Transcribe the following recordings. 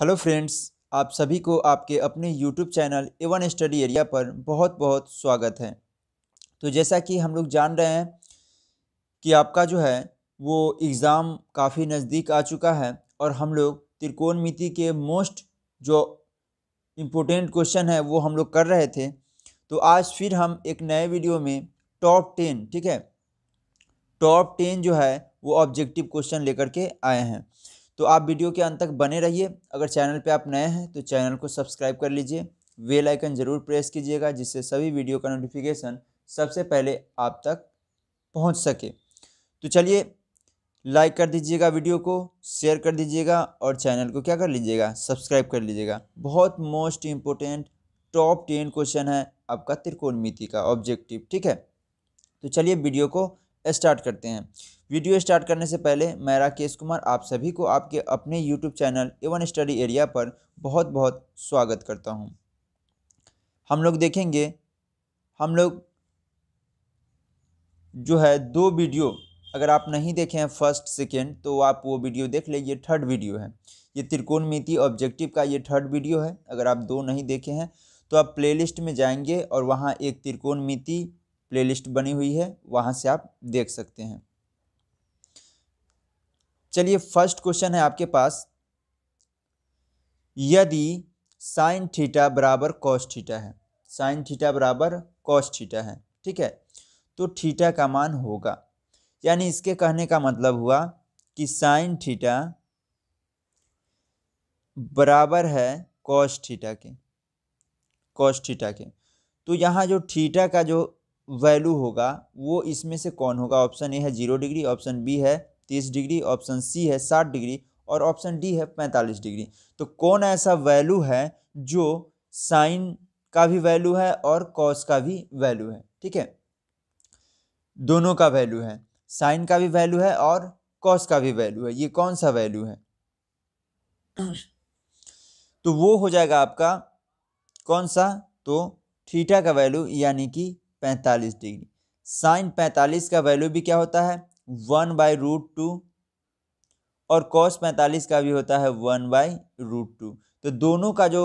hello friends आप सभी को आपके अपने YouTube channel A one study area पर बहुत बहुत स्वागत है तो जैसा कि हम लोग जान रहे हैं कि आपका जो है वो एग्ज़ाम काफ़ी नज़दीक आ चुका है और हम लोग त्रिकोण मिति के मोस्ट जो इम्पोर्टेंट क्वेश्चन है वो हम लोग कर रहे थे तो आज फिर हम एक नए वीडियो में टॉप टेन ठीक है टॉप टेन जो है वो ऑब्जेक्टिव क्वेश्चन लेकर के आए हैं तो आप वीडियो के अंत तक बने रहिए अगर चैनल पे आप नए हैं तो चैनल को सब्सक्राइब कर लीजिए वेल आइकन ज़रूर प्रेस कीजिएगा जिससे सभी वीडियो का नोटिफिकेशन सबसे पहले आप तक पहुंच सके तो चलिए लाइक कर दीजिएगा वीडियो को शेयर कर दीजिएगा और चैनल को क्या कर लीजिएगा सब्सक्राइब कर लीजिएगा बहुत most important top ten question है आपका त्रिकोण का ऑब्जेक्टिव ठीक है तो चलिए वीडियो को स्टार्ट करते हैं वीडियो स्टार्ट करने से पहले मैं राकेश कुमार आप सभी को आपके अपने YouTube channel A one study area पर बहुत बहुत स्वागत करता हूँ हम लोग देखेंगे हम लोग जो है दो वीडियो अगर आप नहीं देखे हैं फर्स्ट सेकेंड तो आप वो वीडियो देख लें ये थर्ड वीडियो है ये त्रिकोण मिति ऑब्जेक्टिव का ये थर्ड वीडियो है अगर आप दो नहीं देखे हैं तो आप प्लेलिस्ट में जाएंगे और वहाँ एक त्रिकोण मिति प्लेलिस्ट बनी हुई है वहाँ से आप देख सकते हैं चलिए फर्स्ट क्वेश्चन है आपके पास यदि साइन थीटा बराबर कॉस थीटा है साइन थीटा बराबर कॉस थीटा है ठीक है तो थीटा का मान होगा यानी इसके कहने का मतलब हुआ कि साइन थीटा बराबर है कॉस थीटा के कॉस थीटा के तो यहाँ जो थीटा का जो वैल्यू होगा वो इसमें से कौन होगा ऑप्शन ए है जीरो डिग्री ऑप्शन बी है तीस डिग्री ऑप्शन सी है साठ डिग्री और ऑप्शन डी है पैंतालीस डिग्री तो कौन ऐसा वैल्यू है जो साइन का भी वैल्यू है और कॉस का भी वैल्यू है ठीक है दोनों का वैल्यू है साइन का भी वैल्यू है और कॉस का भी वैल्यू है ये कौन सा वैल्यू है तो वो हो जाएगा आपका कौन सा तो थीटा का वैल्यू यानी कि पैंतालीस डिग्री साइन पैंतालीस का वैल्यू भी क्या होता है वन बाई रूट टू और कॉस पैंतालीस का भी होता है वन बाई रूट टू तो दोनों का जो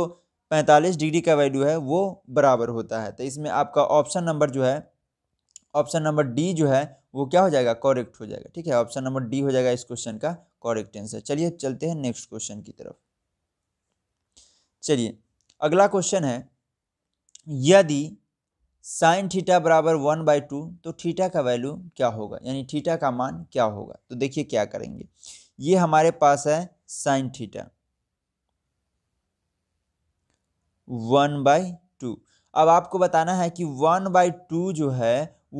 पैंतालीस डिग्री का वैल्यू है वो बराबर होता है तो इसमें आपका ऑप्शन नंबर जो है ऑप्शन नंबर डी जो है वो क्या हो जाएगा कॉरेक्ट हो जाएगा ठीक है ऑप्शन नंबर डी हो जाएगा इस क्वेश्चन का कॉरेक्ट आंसर चलिए चलते हैं नेक्स्ट क्वेश्चन की तरफ चलिए अगला क्वेश्चन है यदि साइन थीटा बराबर वन बाई टू तो थीटा का वैल्यू क्या होगा यानी थीटा का मान क्या होगा तो देखिए क्या करेंगे ये हमारे पास है sine theta one by two अब आपको बताना है कि वन बाई टू जो है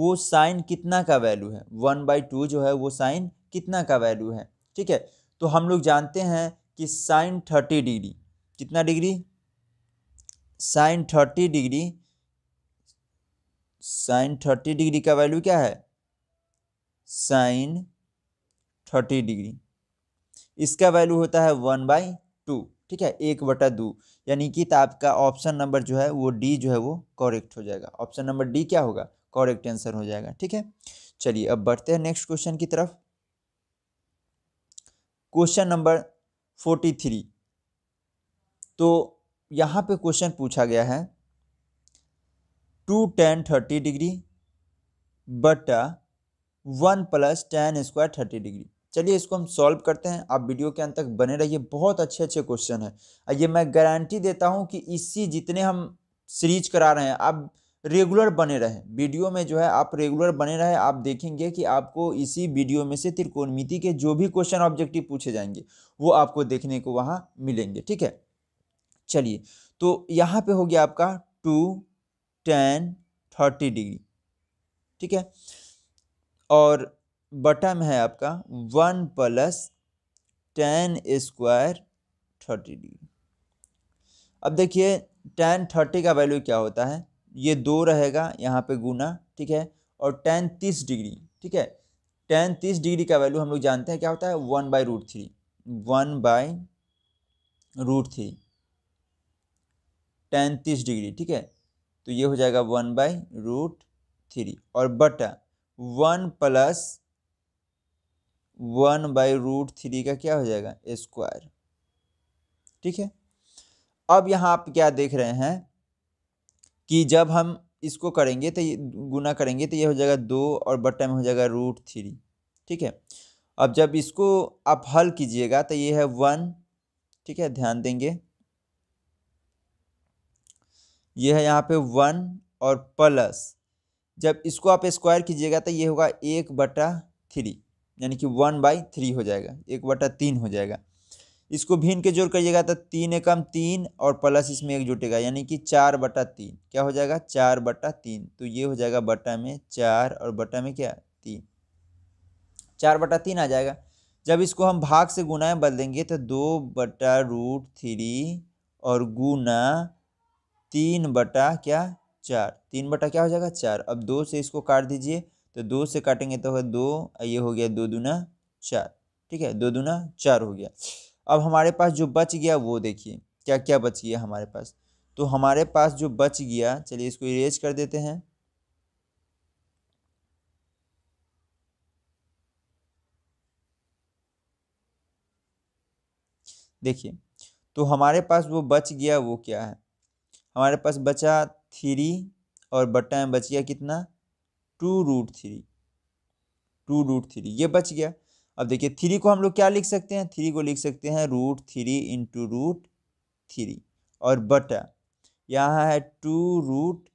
वो साइन कितना का वैल्यू है वन बाई टू जो है वो साइन कितना का वैल्यू है ठीक है तो हम लोग जानते हैं कि साइन थर्टी डिग्री कितना degree sine thirty degree sine thirty degree का वैल्यू क्या है साइन थर्टी डिग्री इसका वैल्यू होता है वन बाई टू ठीक है एक बटा दो यानी कि तो आपका ऑप्शन नंबर जो है वो डी जो है वो करेक्ट हो जाएगा ऑप्शन नंबर डी क्या होगा करेक्ट आंसर हो जाएगा ठीक है चलिए अब बढ़ते हैं नेक्स्ट क्वेश्चन की तरफ क्वेश्चन नंबर फोर्टी थ्री तो यहाँ पे क्वेश्चन पूछा गया है टू टेन थर्टी डिग्री बटा one plus tan square thirty degree चलिए इसको हम सॉल्व करते हैं आप वीडियो के अंत तक बने रहिए बहुत अच्छे अच्छे क्वेश्चन है ये मैं गारंटी देता हूँ कि इसी जितने हम सीरीज करा रहे हैं आप रेगुलर बने रहें वीडियो में जो है आप रेगुलर बने रहें आप देखेंगे कि आपको इसी वीडियो में से त्रिकोणमिति के जो भी क्वेश्चन ऑब्जेक्टिव पूछे जाएंगे वो आपको देखने को वहाँ मिलेंगे ठीक है चलिए तो यहाँ पे हो गया आपका टू टेन थर्टी डिग्री ठीक है और बटा में है आपका one plus tan square thirty degree अब देखिए टेन थर्टी का वैल्यू क्या होता है ये दो रहेगा यहाँ पे गुना ठीक है और टेन तीस डिग्री ठीक है टेन तीस डिग्री का वैल्यू हम लोग जानते हैं क्या होता है one by root three one by root three tan तीस डिग्री ठीक है तो ये हो जाएगा वन बाई रूट थ्री और बटा one plus one by root three का क्या हो जाएगा स्क्वायर ठीक है अब यहाँ आप क्या देख रहे हैं कि जब हम इसको करेंगे तो गुना करेंगे तो ये हो जाएगा दो और बटा में हो जाएगा रूट थ्री ठीक है अब जब इसको आप हल कीजिएगा तो ये है वन ठीक है ध्यान देंगे ये है यहाँ पे वन और प्लस जब इसको आप स्क्वायर कीजिएगा तो ये होगा एक बटा थ्री यानी कि वन बाई थ्री हो जाएगा एक बटा तीन हो जाएगा इसको भीन के जोड़ करिएगा तो तीन एकम तीन और प्लस इसमें एक जुटेगा यानी कि चार बटा तीन क्या हो जाएगा चार बटा तीन तो ये हो जाएगा बटा में चार और बटा में क्या तीन चार बटा तीन आ जाएगा जब इसको हम भाग से गुनाएं बदलेंगे तो दो बटा रूट थ्री और गुना तीन बटा क्या चार तीन बटा क्या हो जाएगा चार अब दो से इसको काट दीजिए तो दो से काटेंगे तो है दो ये हो गया दो दूना चार ठीक है दो दूना चार हो गया अब हमारे पास जो बच गया वो देखिए क्या क्या बच गया हमारे पास तो हमारे पास जो बच गया चलिए इसको इरेज कर देते हैं देखिए तो हमारे पास वो बच गया वो क्या है हमारे पास बचा थ्री और बटा में बच गया कितना two root three two root three ये बच गया अब देखिए थ्री को हम लोग क्या लिख सकते हैं थ्री को लिख सकते हैं root three into root three और बटा यहाँ है टू रूट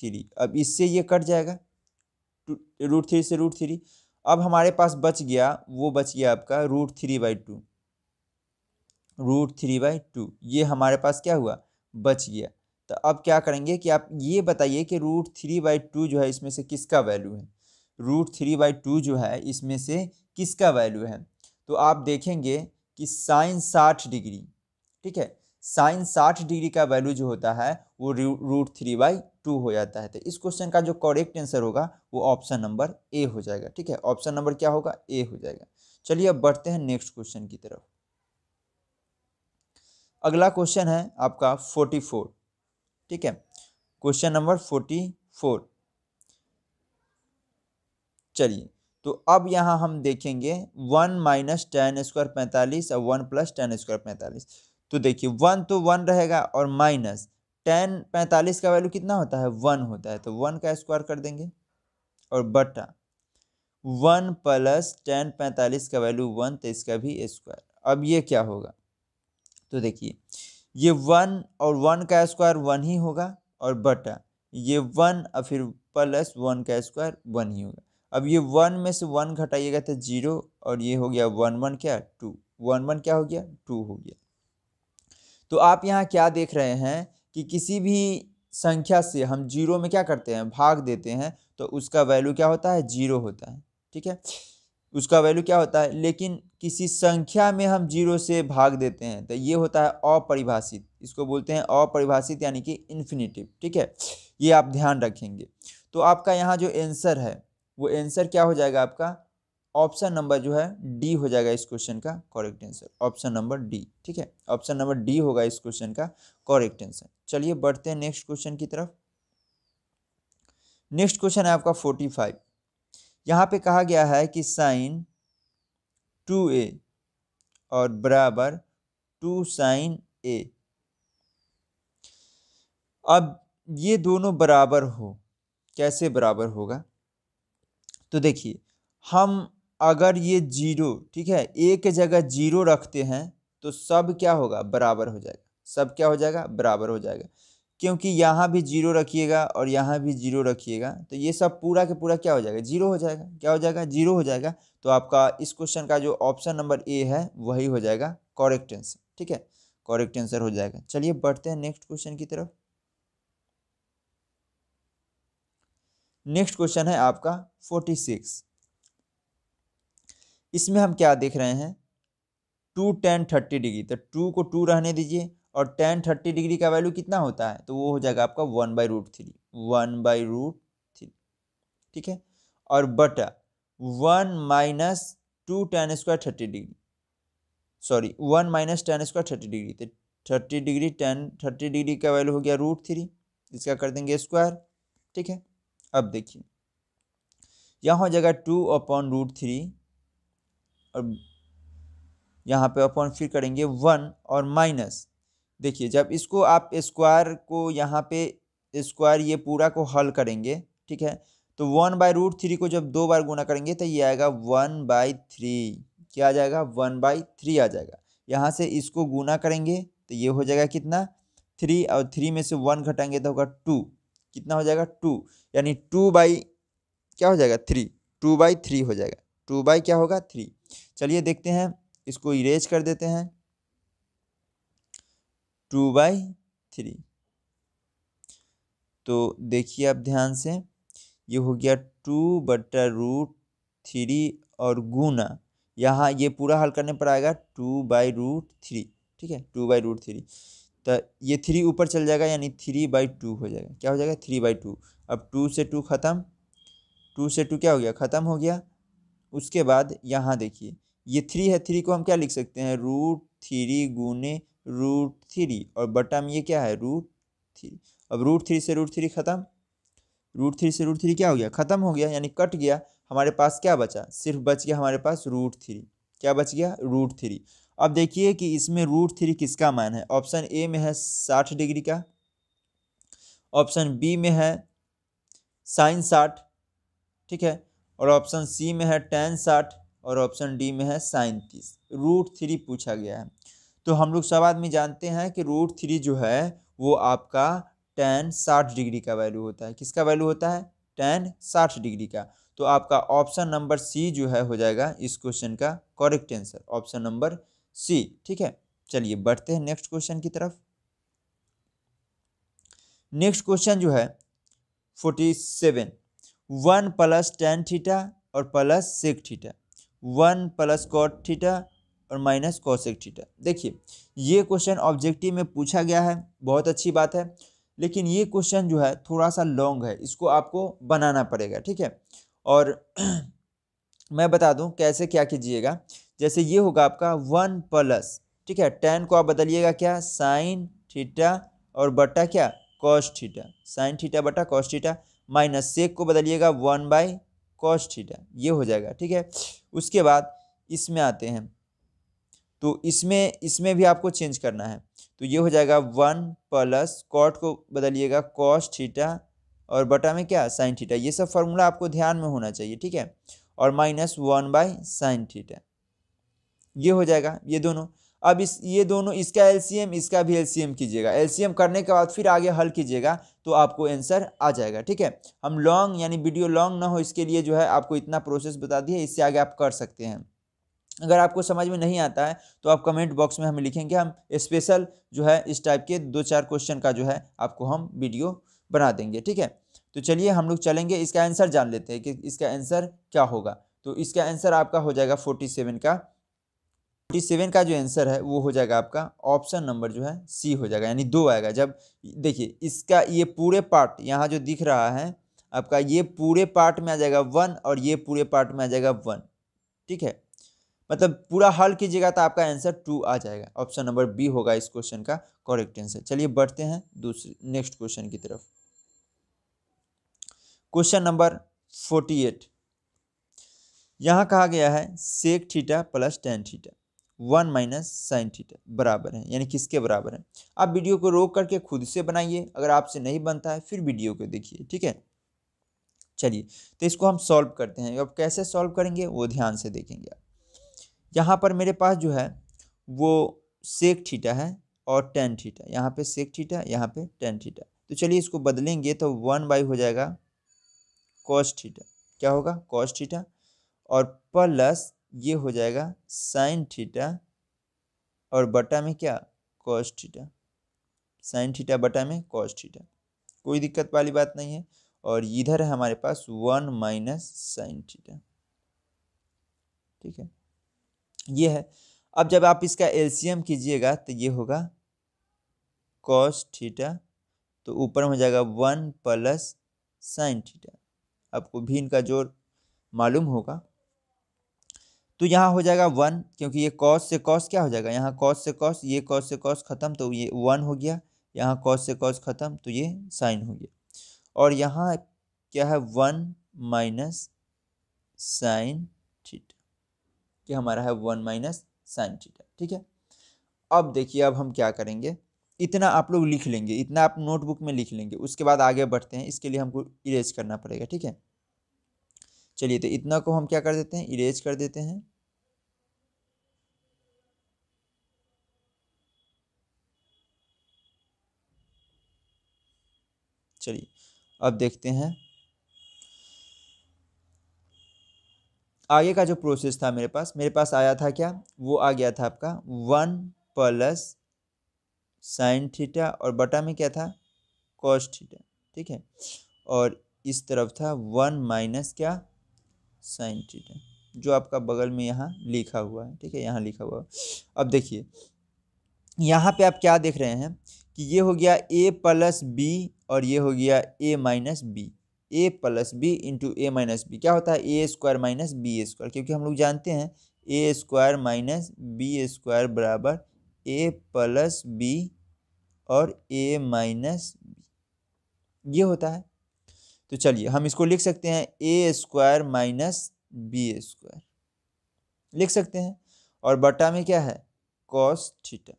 थ्री अब इससे ये कट जाएगा रूट थ्री से रूट थ्री अब हमारे पास बच गया वो बच गया आपका root three by two root three by two ये हमारे पास क्या हुआ बच गया तो अब क्या करेंगे कि आप ये बताइए कि रूट थ्री बाई टू जो है इसमें से किसका वैल्यू है रूट थ्री बाई टू जो है इसमें से किसका वैल्यू है तो आप देखेंगे कि साइन साठ डिग्री ठीक है साइन साठ डिग्री का वैल्यू जो होता है वो रूट थ्री बाई टू हो जाता है तो इस क्वेश्चन का जो करेक्ट आंसर होगा वो ऑप्शन नंबर ए हो जाएगा ठीक है ऑप्शन नंबर क्या होगा ए हो जाएगा चलिए अब बढ़ते हैं नेक्स्ट क्वेश्चन की तरफ अगला क्वेश्चन है आपका फोर्टी फोर ठीक है क्वेश्चन नंबर फोर्टी फोर चलिए तो अब यहाँ हम देखेंगे वन माइनस टेन स्क्वायर पैंतालीस और वन प्लस टेन स्क्वायर पैंतालीस तो देखिए वन तो वन रहेगा और माइनस टेन पैंतालीस का वैल्यू कितना होता है वन होता है तो वन का स्क्वायर कर देंगे और बटा वन प्लस टेन पैंतालीस का वैल्यू वन तो इसका भी स्क्वायर अब ये क्या होगा तो देखिए ये वन और वन का स्क्वायर वन ही होगा और बटा ये वन और फिर प्लस वन का स्क्वायर वन ही होगा अब ये वन में से वन घटाइएगा तो जीरो और ये हो गया वन वन क्या टू वन वन क्या हो गया टू हो गया तो आप यहाँ क्या देख रहे हैं कि किसी भी संख्या से हम जीरो में क्या करते हैं भाग देते हैं तो उसका वैल्यू क्या होता है जीरो होता है ठीक है उसका वैल्यू क्या होता है लेकिन किसी संख्या में हम जीरो से भाग देते हैं तो ये होता है अपरिभाषित इसको बोलते हैं अपरिभाषित यानी कि इन्फिनेटिव ठीक है ये आप ध्यान रखेंगे तो आपका यहाँ जो आंसर है वो आंसर क्या हो जाएगा आपका ऑप्शन नंबर जो है डी हो जाएगा इस क्वेश्चन का correct answer option number D ठीक है ऑप्शन नंबर डी होगा इस क्वेश्चन का करेक्ट आंसर चलिए बढ़ते हैं नेक्स्ट क्वेश्चन की तरफ नेक्स्ट क्वेश्चन है आपका फोर्टी फाइव यहाँ पे कहा गया है कि साइन टू ए और बराबर टू साइन ए अब ये दोनों बराबर हो कैसे बराबर होगा तो देखिए हम अगर ये जीरो ठीक है एक जगह जीरो रखते हैं तो सब क्या होगा बराबर हो जाएगा सब क्या हो जाएगा बराबर हो जाएगा क्योंकि यहाँ भी जीरो रखिएगा और यहाँ भी जीरो रखिएगा तो ये सब पूरा के पूरा क्या हो जाएगा जीरो हो जाएगा क्या हो जाएगा जीरो हो जाएगा तो आपका इस क्वेश्चन का जो ऑप्शन नंबर ए है वही हो जाएगा करेक्ट आंसर ठीक है करेक्ट आंसर हो जाएगा चलिए बढ़ते हैं नेक्स्ट क्वेश्चन की तरफ नेक्स्ट क्वेश्चन है आपका फोर्टी सिक्स इसमें हम क्या देख रहे हैं टू टेन थर्टी डिग्री तो टू को टू रहने दीजिए और टेन थर्टी डिग्री का वैल्यू कितना होता है तो वो हो जाएगा आपका one by root three one by root three ठीक है और बटा one minus two tan square thirty degree sorry one minus tan square thirty degree तो thirty degree tan thirty degree का वैल्यू हो गया रूट थ्री इसका कर देंगे स्क्वायर ठीक है अब देखिए यहाँ हो जाएगा टू अपॉन रूट थ्री और यहाँ पे अपॉन फिर करेंगे वन और माइनस देखिए जब इसको आप स्क्वायर को यहाँ पे स्क्वायर ये पूरा को हल करेंगे ठीक है तो वन बाई रूट थ्री को जब दो बार गुना करेंगे तो ये आएगा वन बाई थ्री क्या आ जाएगा वन बाई थ्री आ जाएगा यहाँ से इसको गुना करेंगे तो ये हो जाएगा कितना थ्री और थ्री में से वन घटाएंगे तो होगा टू कितना हो जाएगा टू यानी टू बाई क्या हो जाएगा थ्री टू बाई थ्री हो जाएगा टू बाई क्या होगा थ्री चलिए देखते हैं इसको इरेज कर देते हैं टू बाई थ्री तो देखिए आप ध्यान से ये हो गया टू बटा रूट थ्री और गुना यहाँ ये पूरा हल करने पर आएगा टू बाई रूट थ्री ठीक है टू बाई रूट थ्री तो ये थ्री ऊपर चल जाएगा यानी थ्री बाई टू हो जाएगा क्या हो जाएगा थ्री बाई टू अब टू से टू ख़त्म टू से टू क्या हो गया ख़त्म हो गया उसके बाद यहाँ देखिए ये थ्री है थ्री को हम क्या लिख सकते हैं रूट थ्री गुने रूट थ्री और बटा में ये क्या है रूट थ्री अब रूट थ्री से रूट थ्री ख़त्म रूट थ्री से रूट थ्री क्या हो गया ख़त्म हो गया यानी कट गया हमारे पास क्या बचा सिर्फ बच गया हमारे पास रूट थ्री क्या बच गया रूट थ्री अब देखिए कि इसमें रूट थ्री किसका मान है ऑप्शन ए में है साठ डिग्री का ऑप्शन बी में है साइन साठ ठीक है और ऑप्शन सी में है टेन साठ और ऑप्शन डी में है साइन तीस रूट थ्री पूछा गया है तो हम लोग सब आदमी जानते हैं कि रूट थ्री जो है वो आपका टेन साठ डिग्री का वैल्यू होता है किसका वैल्यू होता है टेन साठ डिग्री का तो आपका ऑप्शन नंबर सी जो है हो जाएगा इस क्वेश्चन का correct answer option number C ठीक है चलिए बढ़ते हैं नेक्स्ट क्वेश्चन की तरफ नेक्स्ट क्वेश्चन जो है forty seven one plus tan theta और plus sec theta one plus cot theta और माइनस कॉसेक थीटा देखिए ये क्वेश्चन ऑब्जेक्टिव में पूछा गया है बहुत अच्छी बात है लेकिन ये क्वेश्चन जो है थोड़ा सा लॉन्ग है इसको आपको बनाना पड़ेगा ठीक है और मैं बता दूं कैसे क्या कीजिएगा जैसे ये होगा आपका वन प्लस ठीक है टेन को आप बदलिएगा क्या साइन थीटा और बटा क्या कॉस थीटा साइन थीटा बटा कॉस थीटा माइनस सेक को बदलिएगा वन बाई कॉस थीटा ये हो जाएगा ठीक है उसके बाद इसमें आते हैं तो इसमें इसमें भी आपको चेंज करना है तो ये हो जाएगा वन प्लस कॉट को बदलिएगा कॉस थीटा और बटा में क्या साइन थीटा ये सब फार्मूला आपको ध्यान में होना चाहिए ठीक है और minus one by sin theta ये हो जाएगा ये दोनों अब इस ये दोनों इसका एलसीएम इसका भी एलसीएम कीजिएगा एलसीएम करने के बाद फिर आगे हल कीजिएगा तो आपको आंसर आ जाएगा ठीक है हम लॉन्ग यानी वीडियो लॉन्ग ना हो इसके लिए जो है आपको इतना प्रोसेस बता दिए इससे आगे आप कर सकते हैं अगर आपको समझ में नहीं आता है तो आप कमेंट बॉक्स में हमें लिखेंगे हम स्पेशल जो है इस टाइप के दो चार क्वेश्चन का जो है आपको हम वीडियो बना देंगे ठीक है तो चलिए हम लोग चलेंगे इसका आंसर जान लेते हैं कि इसका आंसर क्या होगा तो इसका आंसर आपका हो जाएगा फोर्टी सेवन का फोर्टी सेवन का जो आंसर है वो हो जाएगा आपका ऑप्शन नंबर जो है सी हो जाएगा यानी दो आएगा जब देखिए इसका ये पूरे पार्ट यहाँ जो दिख रहा है आपका ये पूरे पार्ट में आ जाएगा वन और ये पूरे पार्ट में आ जाएगा वन ठीक है मतलब पूरा हल कीजिएगा तो आपका आंसर टू आ जाएगा ऑप्शन नंबर बी होगा इस क्वेश्चन का करेक्ट आंसर चलिए बढ़ते हैं दूसरे नेक्स्ट क्वेश्चन की तरफ क्वेश्चन नंबर फोर्टी एट यहाँ कहा गया है sec theta plus tan theta one minus sin theta बराबर है यानी किसके बराबर है आप वीडियो को रोक करके खुद से बनाइए अगर आपसे नहीं बनता है फिर वीडियो को देखिए ठीक है चलिए तो इसको हम सॉल्व करते हैं अब कैसे सॉल्व करेंगे वो ध्यान से देखेंगे आप यहाँ पर मेरे पास जो है वो सेक ठीटा है और टेन ठीटा यहाँ पे सेक ठीटा यहाँ पे टेन ठीटा तो चलिए इसको बदलेंगे तो वन बाई हो जाएगा कॉस ठीटा क्या होगा कॉस ठीटा और प्लस ये हो जाएगा साइन ठीटा और बटा में क्या कॉस ठीटा साइन ठीटा बटा में कॉस ठीटा कोई दिक्कत वाली बात नहीं है और इधर है हमारे पास वन माइनस साइन ठीटा ठीक है ये है अब जब आप इसका एलसीएम कीजिएगा तो ये होगा कॉस थीटा तो ऊपर हो जाएगा वन प्लस साइन थीटा आपको भी इनका जोर मालूम होगा तो यहाँ हो जाएगा वन क्योंकि ये कॉस से कॉस क्या हो जाएगा यहाँ कॉस से कॉस ये कॉस से कॉस ख़त्म तो ये वन हो गया यहाँ कॉस से कॉस ख़त्म तो ये साइन हो गया और यहाँ क्या है वन माइनस साइन थीटा कि हमारा है वन माइनस साइन थीटा ठीक है अब देखिए अब हम क्या करेंगे इतना आप लोग लिख लेंगे इतना आप नोटबुक में लिख लेंगे उसके बाद आगे बढ़ते हैं इसके लिए हमको इरेज करना पड़ेगा ठीक है चलिए तो इतना को हम क्या कर देते हैं इरेज कर देते हैं चलिए अब देखते हैं आगे का जो प्रोसेस था मेरे पास मेरे पास आया था क्या वो आ गया था आपका वन प्लस साइन थीटा और बटा में क्या था कॉस्ट थीटा ठीक है और इस तरफ था वन माइनस क्या साइन थीटा जो आपका बगल में यहाँ लिखा हुआ है ठीक है यहाँ लिखा हुआ अब देखिए यहाँ पे आप क्या देख रहे हैं कि ये हो गया ए प्लस बी और ये हो गया A minus B A plus B into A minus B क्या होता है A square minus B square क्योंकि हम लोग जानते हैं A square minus B square बराबर ए प्लस बी और ए माइनस बी ये होता है तो चलिए हम इसको लिख सकते हैं A square minus B square लिख सकते हैं और बटा में क्या है कॉस थीटा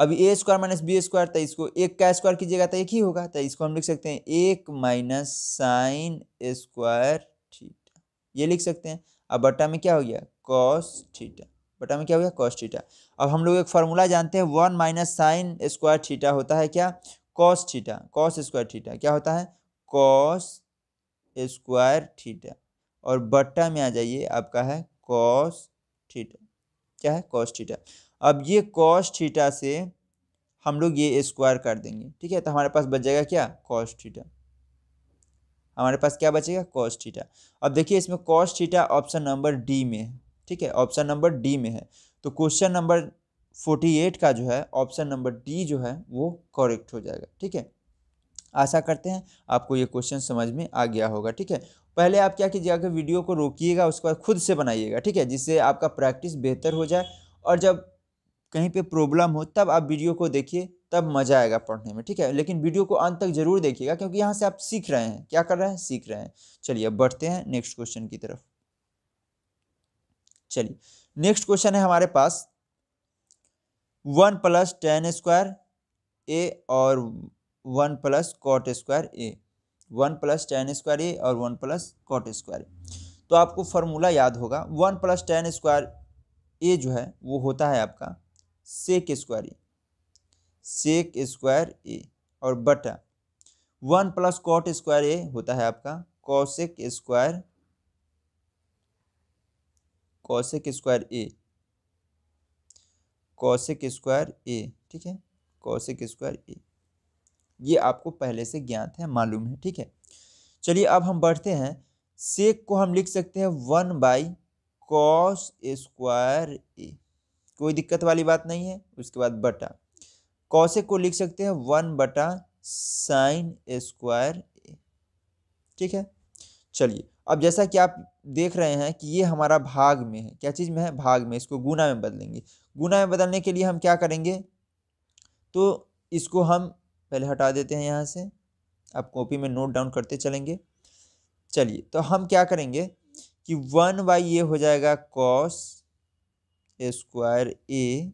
अभी A square minus B square तो इसको एक का स्क्वायर कीजिएगा तो एक ही होगा तो इसको हम लिख सकते हैं एक माइनस साइन स्क्वायर ठीटा ये लिख सकते हैं अब बटा में क्या हो गया कॉस ठीटा बटा में क्या हो गया कॉस ठीटा अब हम लोग एक फार्मूला जानते हैं one minus sin square theta होता है क्या cos theta cos square theta क्या होता है कॉस स्क्वायर ठीटा और बट्टा में आ जाइए आपका है कॉस ठीटा क्या है कॉस ठीटा अब ये कॉस थीटा से हम लोग ये स्क्वायर कर देंगे ठीक है तो हमारे पास बच जाएगा क्या कॉस थीटा हमारे पास क्या बचेगा कॉस थीटा अब देखिए इसमें cos theta option number D में है ठीक है ऑप्शन नंबर डी में है तो क्वेश्चन नंबर फोर्टी एट का जो है ऑप्शन नंबर डी जो है वो करेक्ट हो जाएगा ठीक है आशा करते हैं आपको ये क्वेश्चन समझ में आ गया होगा ठीक है पहले आप क्या कीजिएगा वीडियो को रोकिएगा उसके बाद खुद से बनाइएगा ठीक है जिससे आपका प्रैक्टिस बेहतर हो जाए और जब कहीं पे प्रॉब्लम हो तब आप वीडियो को देखिए तब मज़ा आएगा पढ़ने में ठीक है लेकिन वीडियो को अंत तक जरूर देखिएगा क्योंकि यहाँ से आप सीख रहे हैं क्या कर रहे हैं सीख रहे हैं चलिए अब बढ़ते हैं नेक्स्ट क्वेश्चन की तरफ चलिए नेक्स्ट क्वेश्चन है हमारे पास one plus tan square A और one plus cot square A one plus tan square A और one plus cot square A तो आपको फार्मूला याद होगा one plus tan square A जो है वो होता है आपका sec square A sec square A और बटा one plus cot square A होता है आपका cosec square cosec square A cosec square A ठीक है कौशिक स्क्वायर ए ये आपको पहले से ज्ञात है मालूम है ठीक है चलिए अब हम बढ़ते हैं सेक को हम लिख सकते हैं one by cos square A कोई दिक्कत वाली बात नहीं है उसके बाद बटा कौशे को लिख सकते हैं वन बटा साइन स्क्वायर ठीक है चलिए अब जैसा कि आप देख रहे हैं कि ये हमारा भाग में है क्या चीज़ में है भाग में इसको गुना में बदलेंगे गुना में बदलने के लिए हम क्या करेंगे तो इसको हम पहले हटा देते हैं यहाँ से आप कॉपी में नोट डाउन करते चलेंगे चलिए तो हम क्या करेंगे कि वन बाई ये हो जाएगा कॉस स्क्वायर ए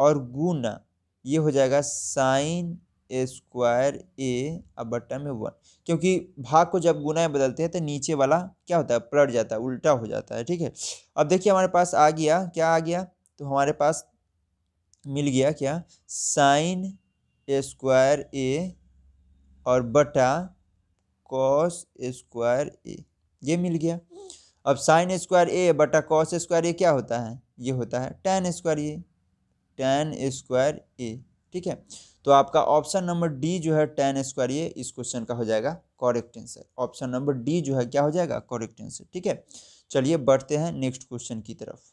और गुना ये हो जाएगा साइन स्क्वायर ए अब बट्टा में वन क्योंकि भाग को जब गुनाएं बदलते हैं तो नीचे वाला क्या होता है पलट जाता है उल्टा हो जाता है ठीक है अब देखिए हमारे पास आ गया क्या आ गया तो हमारे पास मिल गया क्या साइन स्क्वायर ए और बटा कॉस स्क्वायर ए ये मिल गया अब साइन स्क्वायर ए बटा कॉस स्क्वायर ए क्या होता है ये होता है tan square A tan square A ठीक है तो आपका ऑप्शन नंबर डी जो है टेन स्क्वायर ए इस क्वेश्चन का हो जाएगा correct answer option number D जो है क्या हो जाएगा करेक्ट आंसर ठीक है चलिए बढ़ते हैं नेक्स्ट क्वेश्चन की तरफ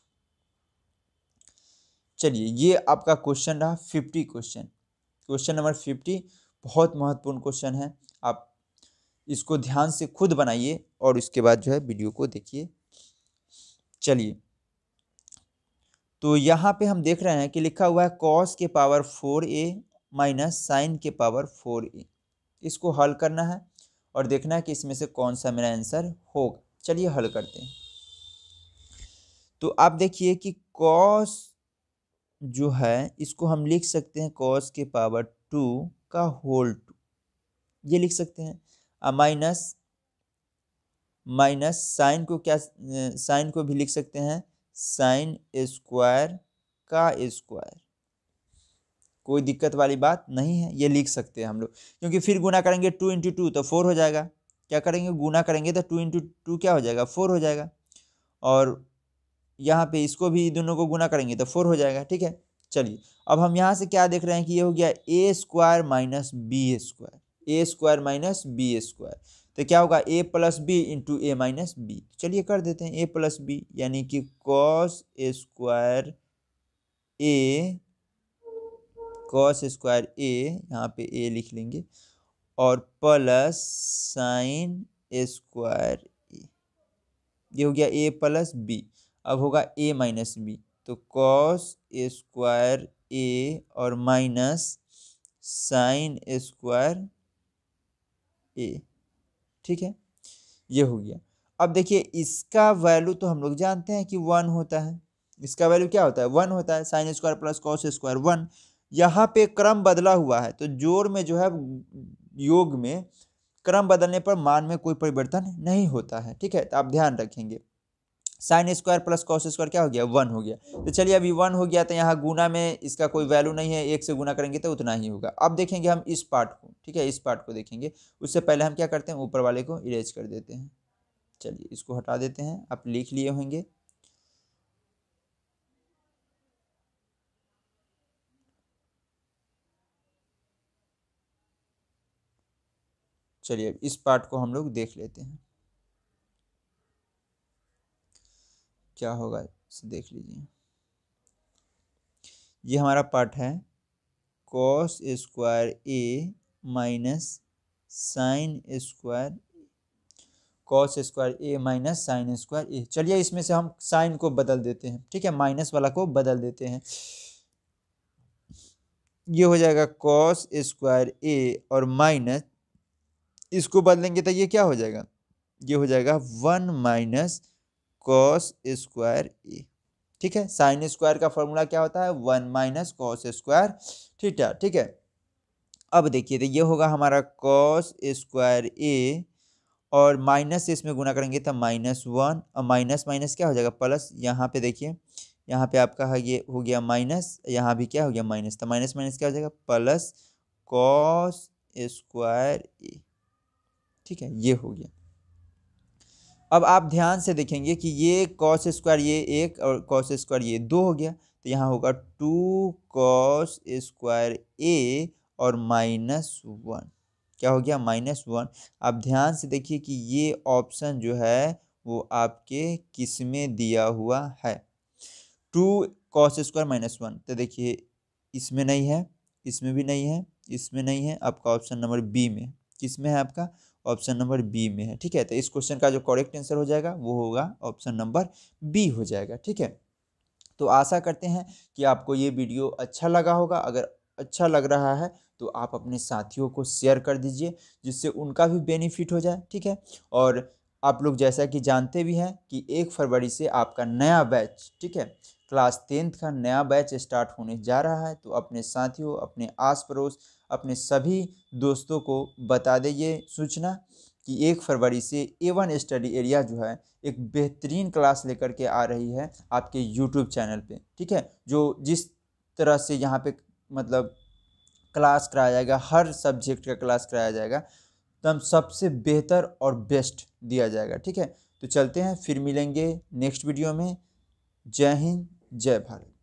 चलिए ये आपका क्वेश्चन रहा fifty question question number fifty बहुत महत्वपूर्ण क्वेश्चन है आप इसको ध्यान से खुद बनाइए और उसके बाद जो है वीडियो को देखिए चलिए तो यहाँ पे हम देख रहे हैं कि लिखा हुआ है कॉस के power four A minus sin के पावर फोर ए इसको हल करना है और देखना है कि इसमें से कौन सा मेरा आंसर होगा चलिए हल करते हैं तो आप देखिए कि कॉस जो है इसको हम लिख सकते हैं कॉस के पावर टू का होल टू ये लिख सकते हैं माइनस माइनस साइन को क्या साइन को भी लिख सकते हैं साइन स्क्वायर का स्क्वायर कोई दिक्कत वाली बात नहीं है ये लिख सकते हैं हम लोग क्योंकि फिर गुना करेंगे टू इंटू टू तो फोर हो जाएगा क्या करेंगे गुना करेंगे तो टू इंटू टू क्या हो जाएगा फोर हो जाएगा और यहाँ पे इसको भी दोनों को गुना करेंगे तो फोर हो जाएगा ठीक है चलिए अब हम यहाँ से क्या देख रहे हैं कि ये हो गया A square minus B square A square minus B square तो क्या होगा A plus B into A minus B चलिए कर देते हैं ए प्लस बी यानी कि cos square A cos square A यहाँ पे ए लिख लेंगे और प्लस साइन स्क्वायर ए ये हो गया ए प्लस बी अब होगा ए माइनस बी तो कॉस स्क्वायर ए और माइनस साइन स्क्वायर ए ठीक है ये हो गया अब देखिए इसका वैल्यू तो हम लोग जानते हैं कि वन होता है इसका वैल्यू क्या होता है वन होता है sin square plus cos square one यहाँ पे क्रम बदला हुआ है तो जोर में जो है योग में क्रम बदलने पर मान में कोई परिवर्तन नहीं होता है ठीक है तो आप ध्यान रखेंगे sin square plus cos square क्या हो गया वन हो गया तो चलिए अभी वन हो गया तो यहाँ गुना में इसका कोई वैल्यू नहीं है एक से गुना करेंगे तो उतना ही होगा अब देखेंगे हम इस पार्ट को ठीक है इस पार्ट को देखेंगे उससे पहले हम क्या करते हैं ऊपर वाले को इरेज कर देते हैं चलिए इसको हटा देते हैं आप लिख लिए होंगे चलिए इस पार्ट को हम लोग देख लेते हैं क्या होगा इसे देख लीजिए ये हमारा पार्ट है cos square A minus sin square cos square A minus sin square A चलिए इसमें से हम साइन को बदल देते हैं ठीक है माइनस वाला को बदल देते हैं ये हो जाएगा कॉस स्क्वायर ए और माइनस इसको बदलेंगे तो ये क्या हो जाएगा ये हो जाएगा one minus cos square A ठीक है साइन स्क्वायर का फॉर्मूला क्या होता है one minus cos square theta ठीक है अब देखिए तो ये होगा हमारा कॉस स्क्वायर ए और माइनस इसमें गुना करेंगे तो माइनस वन और माइनस माइनस क्या हो जाएगा प्लस यहाँ पे देखिए यहाँ पे आपका है ये हो गया माइनस यहाँ भी क्या हो गया माइनस तो माइनस माइनस क्या हो जाएगा प्लस कॉस स्क्वायर ए ठीक है ये हो गया अब आप ध्यान से देखेंगे कि ये कॉस स्क्वायर ये एक और कॉस स्क्वायर ये दो हो गया तो यहाँ होगा टू कॉस स्क्वायर ए और माइनस वन क्या हो गया माइनस वन आप ध्यान से देखिए कि ये ऑप्शन जो है वो आपके किस में दिया हुआ है two cos square minus one तो देखिए इसमें नहीं है इसमें भी नहीं है इसमें नहीं है आपका ऑप्शन नंबर बी में किस में है आपका ऑप्शन नंबर बी में है ठीक है तो इस क्वेश्चन का जो करेक्ट आंसर हो जाएगा वो होगा ऑप्शन नंबर बी हो जाएगा ठीक है तो आशा करते हैं कि आपको ये वीडियो अच्छा लगा होगा अगर अच्छा लग रहा है तो आप अपने साथियों को शेयर कर दीजिए जिससे उनका भी बेनिफिट हो जाए ठीक है और आप लोग जैसा कि जानते भी हैं कि एक फरवरी से आपका नया बैच ठीक है क्लास टेंथ का नया बैच स्टार्ट होने जा रहा है तो अपने साथियों अपने आस पड़ोस अपने सभी दोस्तों को बता दें ये सूचना कि एक फरवरी से ए वन स्टडी एरिया जो है एक बेहतरीन क्लास लेकर के आ रही है आपके यूट्यूब चैनल पे ठीक है जो जिस तरह से यहाँ पे मतलब क्लास कराया जाएगा हर सब्जेक्ट का क्लास कराया जाएगा तब सबसे बेहतर और बेस्ट दिया जाएगा ठीक है तो चलते हैं फिर मिलेंगे नेक्स्ट वीडियो में जय हिंद जय भारत